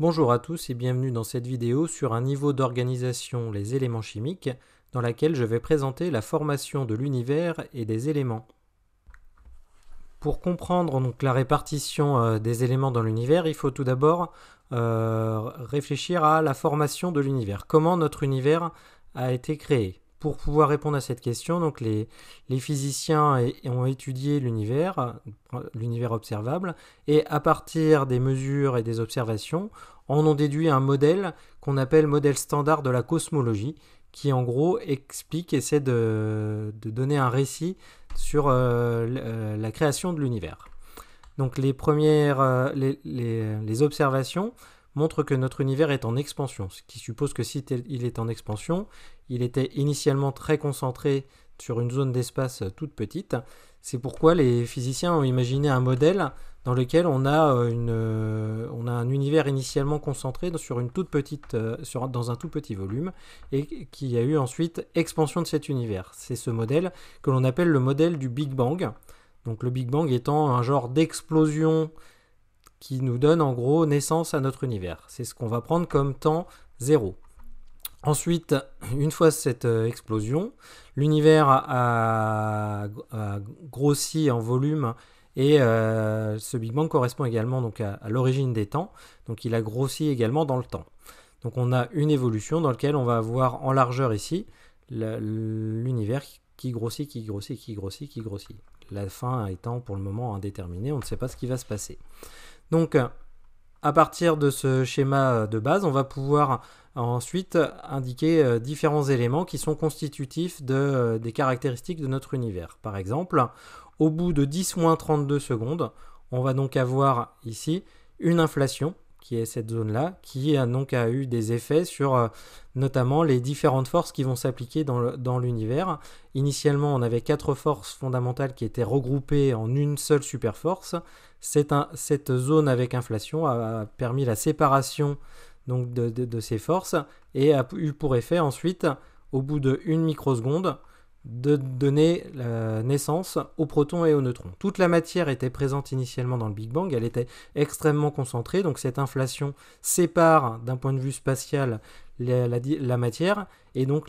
Bonjour à tous et bienvenue dans cette vidéo sur un niveau d'organisation les éléments chimiques dans laquelle je vais présenter la formation de l'univers et des éléments. Pour comprendre donc, la répartition euh, des éléments dans l'univers, il faut tout d'abord euh, réfléchir à la formation de l'univers, comment notre univers a été créé pour pouvoir répondre à cette question, donc les, les physiciens ont étudié l'univers, l'univers observable, et à partir des mesures et des observations, en ont déduit un modèle qu'on appelle modèle standard de la cosmologie, qui en gros explique, essaie de, de donner un récit sur euh, euh, la création de l'univers. Donc les premières, euh, les observations montre que notre univers est en expansion, ce qui suppose que si il est en expansion, il était initialement très concentré sur une zone d'espace euh, toute petite. C'est pourquoi les physiciens ont imaginé un modèle dans lequel on a, euh, euh, un univers initialement concentré sur une toute petite, dans un tout petit volume et qui a eu ensuite expansion de cet univers. C'est ce modèle que l'on appelle le modèle du Big Bang. Donc le Big Bang étant un genre d'explosion qui nous donne en gros naissance à notre univers. C'est ce qu'on va prendre comme temps zéro. Ensuite, une fois cette euh, explosion, l'univers a, grossi en volume et euh, ce Big Bang correspond également donc à, l'origine des temps. Donc il a grossi également dans le temps. Donc on a une évolution dans laquelle on va avoir en largeur ici l'univers qui grossit, qui grossit, qui grossit, qui grossit. La fin étant pour le moment indéterminée, on ne sait pas ce qui va se passer. Donc, à partir de ce schéma euh, de base, on va pouvoir euh, ensuite indiquer euh, différents éléments qui sont constitutifs des caractéristiques de notre univers. Par exemple, au bout de 10 moins 32 secondes, on va donc avoir ici une inflation qui est cette zone-là, qui a donc eu des effets sur euh, notamment les différentes forces qui vont s'appliquer dans l'univers. Initialement, on avait quatre forces fondamentales qui étaient regroupées en une seule super force. cette zone avec inflation a permis la séparation donc, de, de ces forces et a eu pour effet ensuite, au bout de microseconde, de donner naissance aux protons et aux neutrons. Toute la matière était présente initialement dans le Big Bang, elle était extrêmement concentrée, donc cette inflation sépare d'un point de vue spatial la, matière, et donc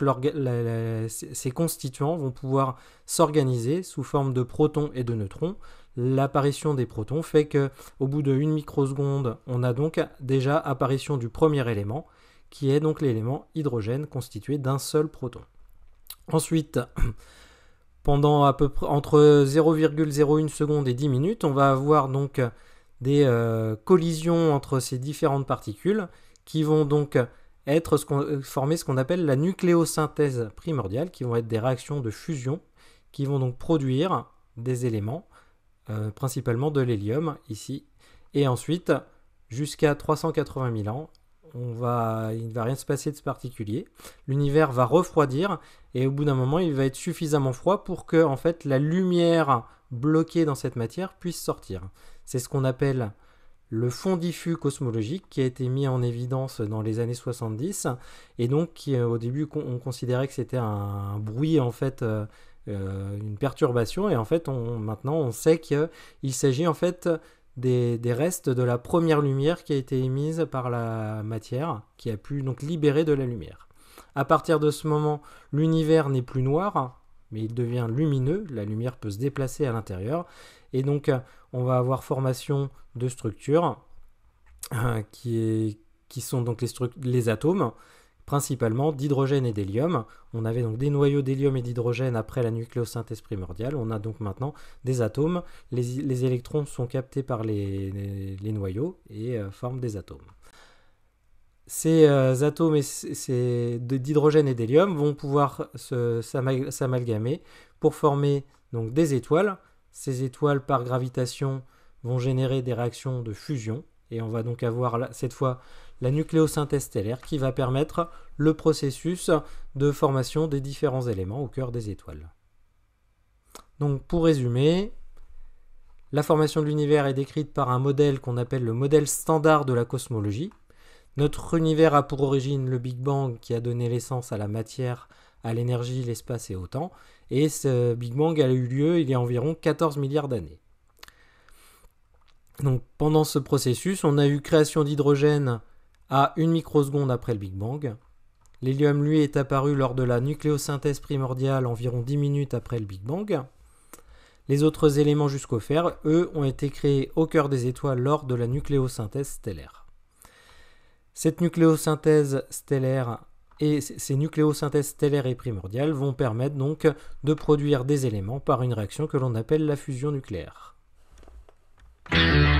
ses constituants vont pouvoir s'organiser sous forme de protons et de neutrons. L'apparition des protons fait que, au bout de une microseconde, on a donc déjà apparition du premier élément, qui est donc l'élément hydrogène constitué d'un seul proton. Ensuite, pendant à peu près entre 0,01 seconde et 10 minutes, on va avoir donc des euh, collisions entre ces différentes particules qui vont donc être ce euh, former ce qu'on appelle la nucléosynthèse primordiale, qui vont être des réactions de fusion, qui vont donc produire des éléments, euh, principalement de l'hélium ici, et ensuite, jusqu'à 380 000 ans, on va, il ne va rien se passer de particulier. L'univers va refroidir et au bout d'un moment, il va être suffisamment froid pour que en fait la lumière bloquée dans cette matière puisse sortir. C'est ce qu'on appelle le fond diffus cosmologique qui a été mis en évidence dans les années 70 et donc euh, au début on considérait que c'était un, bruit en fait euh, euh, une perturbation et en fait maintenant on sait qu'il s'agit en fait des, restes de la première lumière qui a été émise par la matière, qui a pu donc libérer de la lumière. À partir de ce moment, l'univers n'est plus noir, mais il devient lumineux, la lumière peut se déplacer à l'intérieur, et donc on va avoir formation de structures euh, qui, sont donc les atomes, principalement d'hydrogène et d'hélium. On avait donc des noyaux d'hélium et d'hydrogène après la nucléosynthèse primordiale. On a donc maintenant des atomes. Les, électrons sont captés par les, noyaux et euh, forment des atomes. Ces euh, atomes d'hydrogène et d'hélium vont pouvoir s'amalgamer pour former donc, des étoiles. Ces étoiles, par gravitation, vont générer des réactions de fusion et on va donc avoir cette fois la nucléosynthèse stellaire qui va permettre le processus de formation des différents éléments au cœur des étoiles. Donc pour résumer, la formation de l'univers est décrite par un modèle qu'on appelle le modèle standard de la cosmologie. Notre univers a pour origine le Big Bang qui a donné l'essence à la matière, à l'énergie, l'espace et au temps. Et ce Big Bang a eu lieu il y a environ 14 milliards d'années. Donc pendant ce processus, on a eu création d'hydrogène à 1 microseconde après le Big Bang. L'hélium, lui, est apparu lors de la nucléosynthèse primordiale environ 10 minutes après le Big Bang. Les autres éléments jusqu'au fer, eux, ont été créés au cœur des étoiles lors de la nucléosynthèse stellaire. Cette nucléosynthèse stellaire et ces nucléosynthèses stellaires et primordiales vont permettre donc de produire des éléments par une réaction que l'on appelle la fusion nucléaire. Música